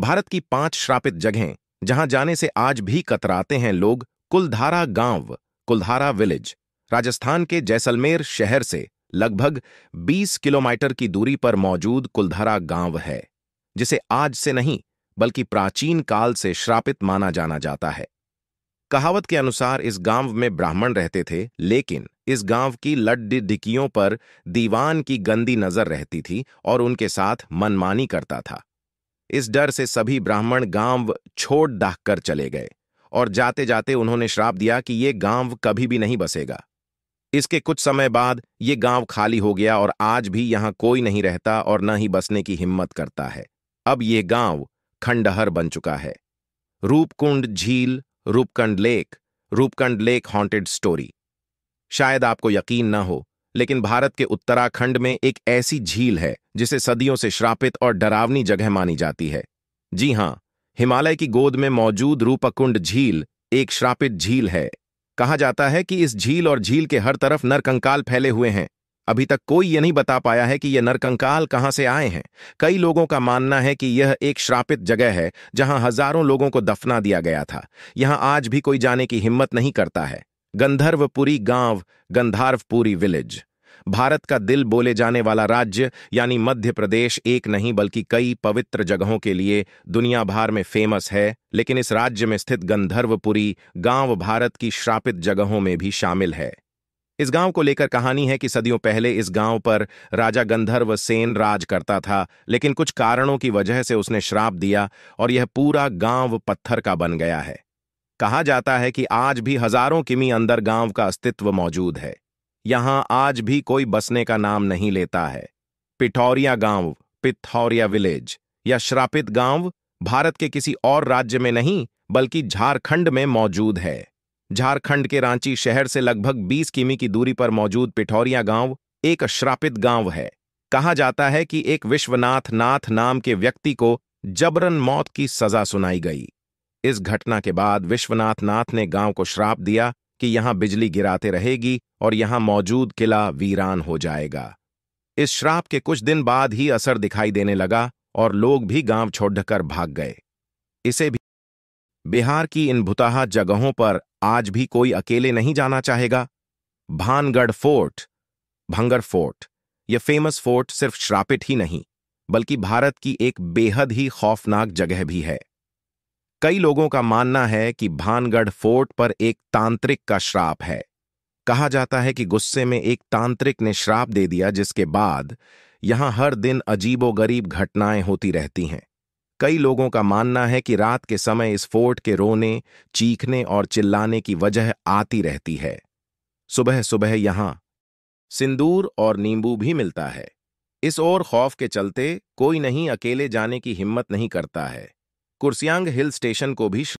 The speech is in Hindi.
भारत की पांच श्रापित जगहें जहां जाने से आज भी कतराते हैं लोग कुलधारा गांव कुलधारा विलेज राजस्थान के जैसलमेर शहर से लगभग 20 किलोमीटर की दूरी पर मौजूद कुलधारा गांव है जिसे आज से नहीं बल्कि प्राचीन काल से श्रापित माना जाना जाता है कहावत के अनुसार इस गांव में ब्राह्मण रहते थे लेकिन इस गांव की लड्डी ढिकियों पर दीवान की गंदी नजर रहती थी और उनके साथ मनमानी करता था इस डर से सभी ब्राह्मण गांव छोड़ दाह कर चले गए और जाते जाते उन्होंने श्राप दिया कि ये गांव कभी भी नहीं बसेगा इसके कुछ समय बाद ये गांव खाली हो गया और आज भी यहां कोई नहीं रहता और न ही बसने की हिम्मत करता है अब ये गांव खंडहर बन चुका है रूपकुंड झील Roopkund lake Roopkund lake haunted story शायद आपको यकीन न हो लेकिन भारत के उत्तराखंड में एक ऐसी झील है जिसे सदियों से श्रापित और डरावनी जगह मानी जाती है जी हां हिमालय की गोद में मौजूद रूपकुंड झील एक श्रापित झील है कहा जाता है कि इस झील और झील के हर तरफ नरकंकाल फैले हुए हैं अभी तक कोई यह नहीं बता पाया है कि यह नरकंकाल कहां से आए हैं कई लोगों का मानना है कि यह एक श्रापित जगह है जहां हजारों लोगों को दफना दिया गया था यहां आज भी कोई जाने की हिम्मत नहीं करता है गंधर्वपुरी गांव गंधार्वपुरी विलेज भारत का दिल बोले जाने वाला राज्य यानी मध्य प्रदेश एक नहीं बल्कि कई पवित्र जगहों के लिए दुनिया भर में फेमस है लेकिन इस राज्य में स्थित गंधर्वपुरी गांव भारत की श्रापित जगहों में भी शामिल है इस गांव को लेकर कहानी है कि सदियों पहले इस गांव पर राजा गंधर्व सेन राज करता था लेकिन कुछ कारणों की वजह से उसने श्राप दिया और यह पूरा गांव पत्थर का बन गया है कहा जाता है कि आज भी हजारों किमी अंदर गांव का अस्तित्व मौजूद है यहां आज भी कोई बसने का नाम नहीं लेता है पिठौरिया गांव पिथौरिया विलेज या श्रापित गांव भारत के किसी और राज्य में नहीं बल्कि झारखंड में मौजूद है झारखंड के रांची शहर से लगभग 20 किमी की दूरी पर मौजूद पिठौरिया गांव एक श्रापित गांव है कहा जाता है कि एक विश्वनाथ नाथ नाम के व्यक्ति को जबरन मौत की सजा सुनाई गई इस घटना के बाद विश्वनाथ नाथ ने गांव को श्राप दिया कि यहां बिजली गिराते रहेगी और यहां मौजूद किला वीरान हो जाएगा इस श्राप के कुछ दिन बाद ही असर दिखाई देने लगा और लोग भी गांव छोड़कर भाग गए इसे भी बिहार की इन भुताहा जगहों पर आज भी कोई अकेले नहीं जाना चाहेगा भानगढ़ फोर्ट भंगर फोर्ट यह फेमस फोर्ट सिर्फ श्रापित ही नहीं बल्कि भारत की एक बेहद ही खौफनाक जगह भी है कई लोगों का मानना है कि भानगढ़ फोर्ट पर एक तांत्रिक का श्राप है कहा जाता है कि गुस्से में एक तांत्रिक ने श्राप दे दिया जिसके बाद यहां हर दिन अजीबोगरीब घटनाएं होती रहती हैं कई लोगों का मानना है कि रात के समय इस फोर्ट के रोने चीखने और चिल्लाने की वजह आती रहती है सुबह सुबह यहां सिंदूर और नींबू भी मिलता है इस और खौफ के चलते कोई नहीं अकेले जाने की हिम्मत नहीं करता है कुर्सियांग हिल स्टेशन को भी